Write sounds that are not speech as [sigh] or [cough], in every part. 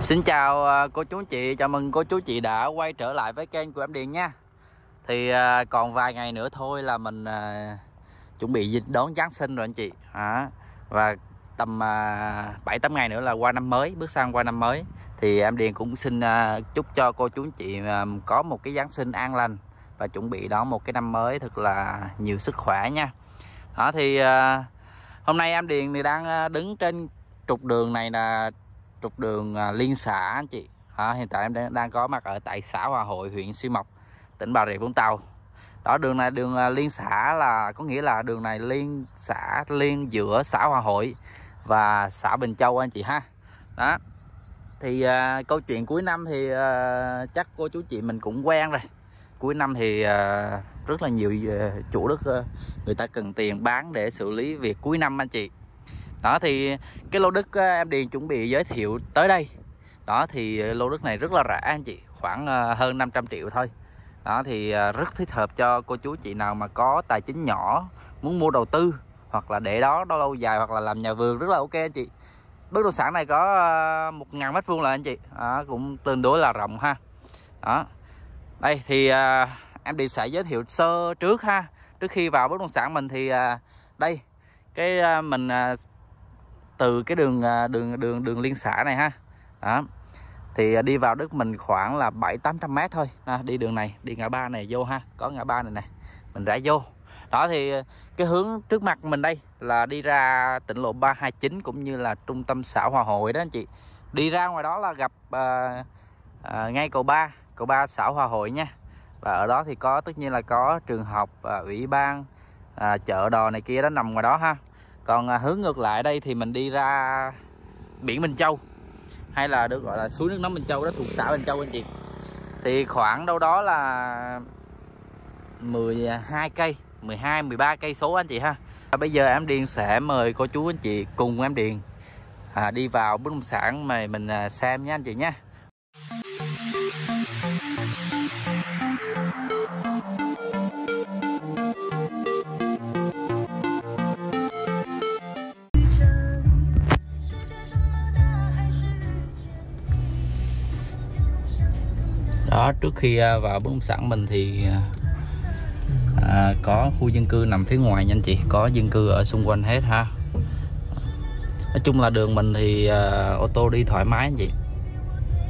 Xin chào à, cô chú chị, chào mừng cô chú chị đã quay trở lại với kênh của em Điền nha Thì à, còn vài ngày nữa thôi là mình à, chuẩn bị dịch đón Giáng sinh rồi anh chị à, Và tầm 7-8 ngày nữa là qua năm mới, bước sang qua năm mới Thì em Điền cũng xin chúc cho cô chú chị có một cái Giáng sinh an lành Và chuẩn bị đón một cái năm mới thật là nhiều sức khỏe nha đó Thì hôm nay em Điền thì đang đứng trên trục đường này là trục đường à, liên xã anh chị à, hiện tại em đang, đang có mặt ở tại xã Hòa Hội huyện Xuyên Mộc tỉnh Bà Rịa Vũng Tàu đó đường này đường à, liên xã là có nghĩa là đường này liên xã liên giữa xã Hòa Hội và xã Bình Châu anh chị ha đó thì à, câu chuyện cuối năm thì à, chắc cô chú chị mình cũng quen rồi cuối năm thì à, rất là nhiều à, chủ đất người ta cần tiền bán để xử lý việc cuối năm anh chị đó thì cái lô đất em điền chuẩn bị giới thiệu tới đây đó thì ờ, lô đất này rất là rẻ anh chị khoảng ờ, hơn 500 triệu thôi đó thì ờ, rất thích hợp cho cô chú chị nào mà có tài chính nhỏ muốn mua đầu tư hoặc là để đó đó lâu dài hoặc là làm nhà vườn rất là ok anh chị bất động sản này có một ngàn mét vuông là anh chị đó, cũng tương đối là rộng ha đó đây thì em đi sẽ giới thiệu sơ trước ha trước khi vào bất động sản mình thì đây cái mình từ cái đường à, đường đường đường liên xã này ha đó thì à, đi vào đất mình khoảng là bảy tám trăm mét thôi à, đi đường này đi ngã ba này vô ha có ngã ba này này mình rẽ vô đó thì à, cái hướng trước mặt mình đây là đi ra tỉnh lộ 329 cũng như là trung tâm xã Hòa Hội đó anh chị đi ra ngoài đó là gặp à, à, ngay cầu ba cầu ba xã Hòa Hội nha và ở đó thì có tất nhiên là có trường học à, ủy ban à, chợ đò này kia đó nằm ngoài đó ha còn à, hướng ngược lại đây thì mình đi ra biển Bình Châu hay là được gọi là suối nước nóng Bình Châu đó thuộc xã Bình Châu anh chị thì khoảng đâu đó là 12 cây 12 13 cây số anh chị ha à, bây giờ em Điền sẽ mời cô chú anh chị cùng em Điền à, đi vào bất động sản mà mình à, xem nha anh chị nhé trước khi à, vào bất động sản mình thì à, à, có khu dân cư nằm phía ngoài nha anh chị có dân cư ở xung quanh hết ha nói chung là đường mình thì à, ô tô đi thoải mái anh chị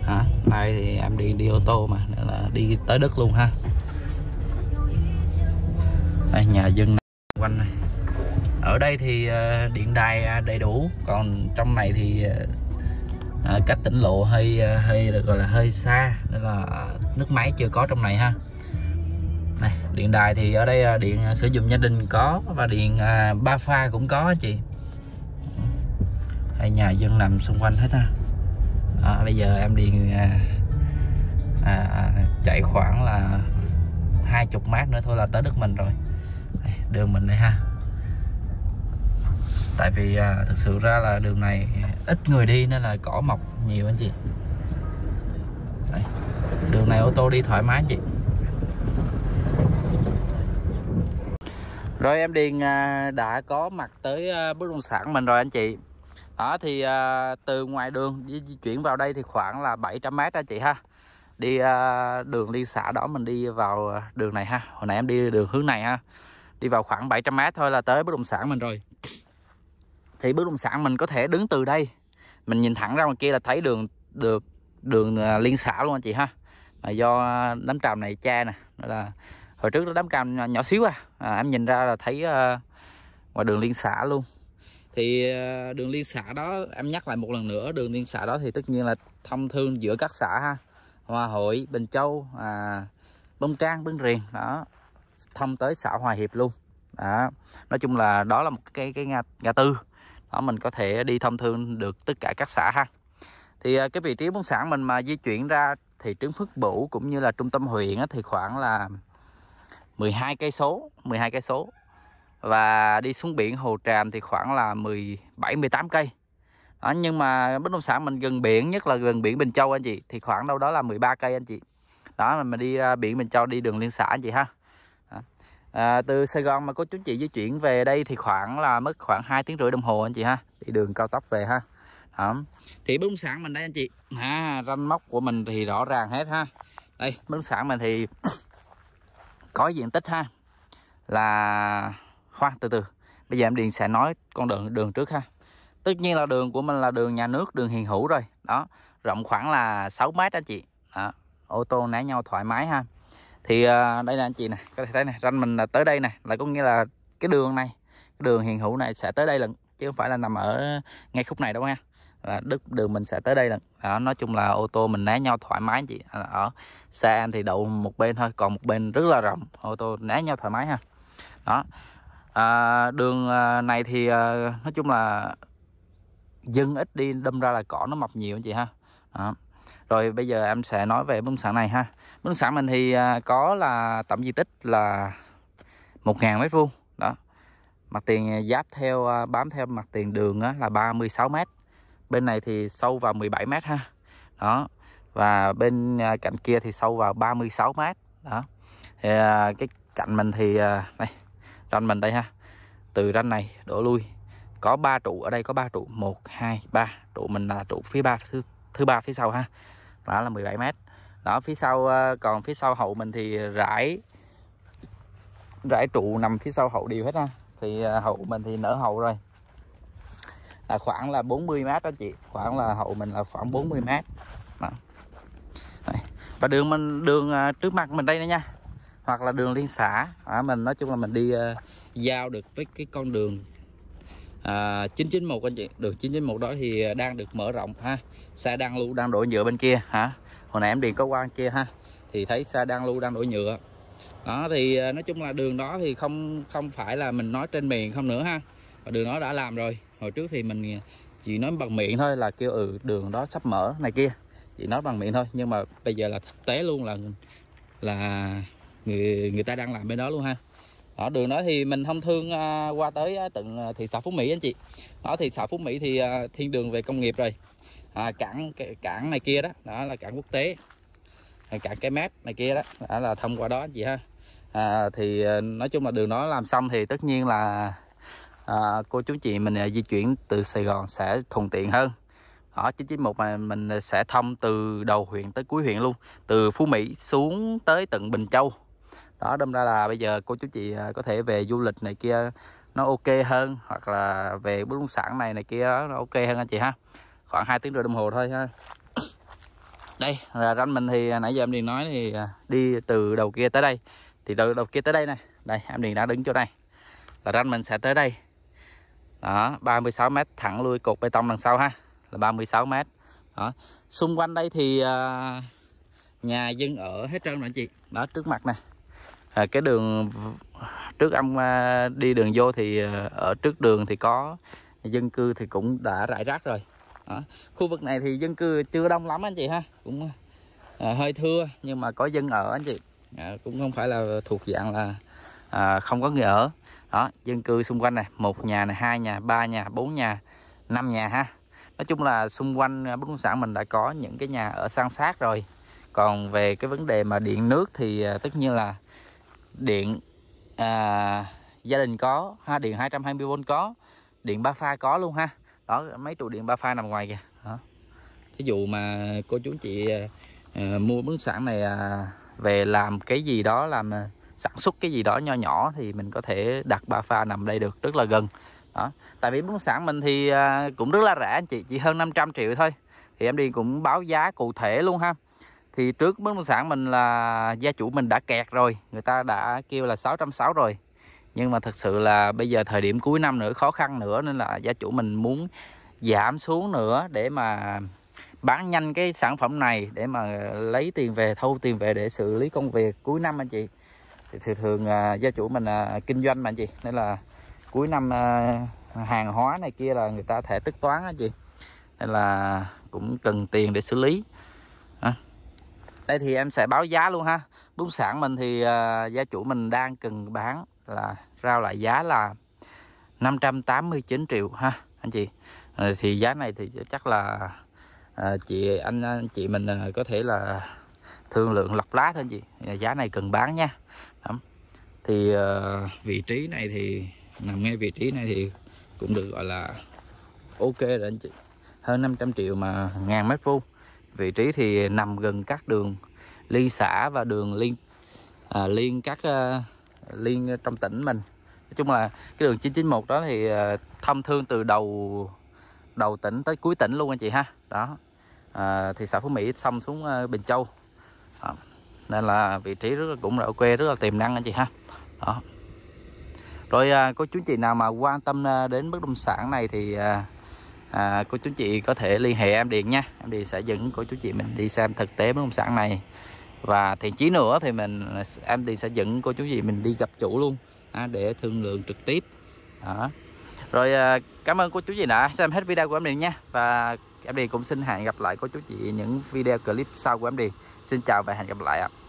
hả nay thì em đi đi ô tô mà nên là đi tới đất luôn ha đây nhà dân quanh này ở đây thì à, điện đài đầy đủ còn trong này thì à, cách tỉnh lộ hơi ờ, hơi được gọi là hơi xa nên là nước máy chưa có trong này ha này điện đài thì ở đây ờ, điện sử dụng gia đình có và điện à, ba pha cũng có chị hay nhà dân nằm xung quanh hết ha à, bây giờ em điện à, à, chạy khoảng là hai chục mét nữa thôi là tới đất mình rồi đường mình đây ha tại vì à, thực sự ra là đường này ít người đi nên là cỏ mọc nhiều anh chị Đây. đường này ô tô đi thoải mái chị rồi em điền à, đã có mặt tới à, bất động sản mình rồi anh chị đó thì à, từ ngoài đường di, di chuyển vào đây thì khoảng là 700 mét anh chị ha đi à, đường đi xã đó mình đi vào à, đường này ha hồi nãy em đi đường hướng này ha đi vào khoảng 700 mét thôi là tới bất động sản mình rồi thì bất động sản mình có thể đứng từ đây mình nhìn thẳng ra ngoài kia là thấy đường được đường, đường à, liên xã luôn anh chị ha là do à, đám tràm này che nè là hồi trước nó đám tràm nhỏ xíu à, à em nhìn ra là thấy uh, ngoài đường liên xã luôn thì uh, đường liên xã đó em nhắc lại một lần nữa đường liên xã đó thì tất nhiên là thông thương giữa các xã ha Hòa Hội Bình Châu à, Bông Trang Bưng Riền đó thông tới xã Hòa Hiệp luôn đó. nói chung là đó là một cái cái ngã, ngã tư đó mình có thể đi thông thương được tất cả các xã ha thì à, cái vị trí bún sản mình mà di chuyển ra thị trấn Phước Bửu cũng như là trung tâm huyện thì khoảng là 12 cây số 12 cây số và đi xuống biển Hồ Tràm thì khoảng là 17 18 cây đó, nhưng mà bất động sản mình gần biển nhất là gần biển Bình Châu anh chị thì khoảng đâu đó là 13 cây anh chị đó là mình đi ra biển Bình Châu đi đường liên xã anh chị ha à, từ Sài Gòn mà cô chú chị di chuyển về đây thì khoảng là mất khoảng 2 tiếng rưỡi đồng hồ anh chị ha đi đường cao tốc về ha đó. thì bất động sản mình đây anh chị à, ranh móc của mình thì rõ ràng hết ha đây bất động sản mình thì [coughs] có diện tích ha là hoa từ từ bây giờ em điền sẽ nói con đường đường trước ha tất nhiên là đường của mình là đường nhà nước đường hiền hữu rồi đó rộng khoảng là 6 mét anh chị đó. ô tô né nhau thoải mái ha thì à, đây là anh chị này có thể thấy này ranh mình là tới đây này là có nghĩa là cái đường này cái đường hiện hữu này sẽ tới đây lần chứ không phải là nằm ở ngay khúc này đâu nha là đứt đường mình sẽ tới đây lần đó nói chung là ô tô mình né nhau thoải mái anh chị ở xe anh thì đậu một bên thôi còn một bên rất là rộng ô tô né nhau thoải mái ha đó à, đường à, này thì à, nói chung là dân ít đi đâm ra là cỏ nó mọc nhiều anh chị ha đó rồi bây giờ em sẽ nói về bất động sản này ha bất động sản mình thì à, có là tổng diện tích là 1.000 mét vuông đó mặt tiền giáp theo à, bám theo mặt tiền đường á, là 36 mét bên này thì sâu vào 17 mét ha đó và bên à, cạnh kia thì sâu vào 36 mét đó thì, cái cạnh mình thì đây ranh mình đây ha từ ranh này đổ lui có ba trụ ở đây có ba trụ 1 2 3 trụ mình là trụ phía ba thứ thứ ba phía sau ha đó là 17 mét đó phía sau ờ, còn phía sau hậu mình thì rải rải trụ nằm phía sau hậu đều hết ha thì ờ, hậu mình thì nở hậu rồi là khoảng là 40 mét đó chị khoảng là hậu mình là khoảng 40 mét đó. và đường mình đường ờ, trước mặt mình đây nữa nha hoặc là đường liên xã à, mình nói chung là mình đi uh, giao được với cái con đường uh, à, 991 anh chị đường 991 đó thì đang được mở rộng ha xe đang lưu đang đổ nhựa bên kia hả hồi nãy em điền có qua bên kia ha thì thấy xe đang lưu đang đổ nhựa đó thì ờ, nói chung là đường đó thì không không phải là mình nói trên miệng không nữa ha và đường đó đã làm rồi hồi trước thì mình ờ, chỉ nói bằng miệng thôi là kêu ừ đường đó sắp mở này kia chỉ nói bằng miệng thôi nhưng mà bây giờ là thực tế luôn là là người người ta đang làm bên đó luôn ha đó đường đó thì mình thông thương ờ, qua tới tận thị xã phú mỹ anh chị đó thị xã phú mỹ thì thiên đường về công nghiệp rồi à, cảng cảng này kia đó đó là cảng quốc tế cảng cái mép này kia đó đó là thông qua đó chị ha à, thì à, nói chung là đường đó làm xong thì tất nhiên là à, cô chú chị mình à, di chuyển từ Sài Gòn sẽ thuận tiện hơn ở 991 mà mình sẽ thông từ đầu huyện tới cuối huyện luôn từ Phú Mỹ xuống tới tận Bình Châu đó đâm ra là bây giờ cô chú chị à, có thể về du lịch này kia nó ok hơn hoặc là về bất động sản này này kia đó, nó ok hơn anh chị ha khoảng 2 tiếng rưỡi đồng hồ thôi ha đây là ranh mình thì nãy giờ em điền nói thì à, đi từ đầu kia tới đây thì từ đầu kia tới đây này đây em điền đã đứng chỗ này là ranh mình sẽ tới đây đó 36 mét thẳng lui cột bê tông đằng sau ha là 36 m đó xung quanh đây thì à, nhà dân ở hết trơn rồi anh chị đó trước mặt này à, cái đường trước ông à, đi đường vô thì ở trước đường thì có dân cư thì cũng đã rải rác rồi đó. khu vực này thì dân cư chưa đông lắm anh chị ha cũng à, hơi thưa nhưng mà có dân ở anh chị à, cũng không phải là thuộc dạng là à, không có người ở đó dân cư xung quanh này một nhà này hai nhà ba nhà bốn nhà năm nhà ha nói chung là xung quanh bất động sản mình đã có những cái nhà ở san sát rồi còn về cái vấn đề mà điện nước thì à, tất nhiên là điện à, gia đình có ha điện 220V có điện ba pha có luôn ha đó mấy trụ điện ba pha nằm ngoài kìa đó. ví dụ mà cô chú chị uh, mua bất sản này uh, về làm cái gì đó làm uh, sản xuất cái gì đó nho nhỏ thì mình có thể đặt ba pha nằm đây được rất là gần đó tại vì bất sản mình thì uh, cũng rất là rẻ anh chị chỉ hơn 500 triệu thôi thì em đi cũng báo giá cụ thể luôn ha thì trước bất sản mình là gia chủ mình đã kẹt rồi người ta đã kêu là 660 rồi nhưng mà thật sự là bây giờ thời điểm cuối năm nữa khó khăn nữa nên là gia chủ mình muốn giảm xuống nữa để mà bán nhanh cái sản phẩm này để mà lấy tiền về thâu tiền về để xử lý công việc cuối năm anh chị thì thường thường à, gia chủ mình à, kinh doanh mà anh chị nên là cuối năm à, hàng hóa này kia là người ta thể tức toán anh chị nên là cũng cần tiền để xử lý đây thì em sẽ báo giá luôn ha bún sản mình thì gia chủ mình đang cần bán là rao lại giá là 589 triệu ha anh chị ờ, thì giá này thì chắc là ờ, chị anh, anh chị mình ờ, có thể là thương lượng lọc lá thôi anh chị giá này cần bán nha Đó. thì vị trí này thì nằm ngay vị trí này thì cũng được gọi là ok rồi anh chị hơn 500 triệu mà ngàn mét vuông vị trí thì nằm gần các đường liên xã và đường liên à, liên các uh, liên trong tỉnh mình nói chung là cái đường 991 đó thì ờ, thông thương từ đầu đầu tỉnh tới cuối tỉnh luôn anh chị ha đó à, thì xã Phú Mỹ xong xuống ờ, Bình Châu đó. nên là vị trí rất là cũng là ok rất là tiềm năng anh chị ha đó rồi à, cô chú chị nào mà quan tâm đến bất động sản này thì à, à, cô chú chị có thể liên hệ em điện nha em điện sẽ dẫn cô chú chị mình đi xem thực tế bất động sản này và thiện chí nữa thì mình em thì sẽ dẫn cô chú gì mình đi gặp chủ luôn à, để thương lượng trực tiếp đó rồi à, cảm ơn cô chú gì đã xem hết video của em đi nha và em đi cũng xin hẹn gặp lại cô chú chị những video clip sau của em đi xin chào và hẹn gặp lại ạ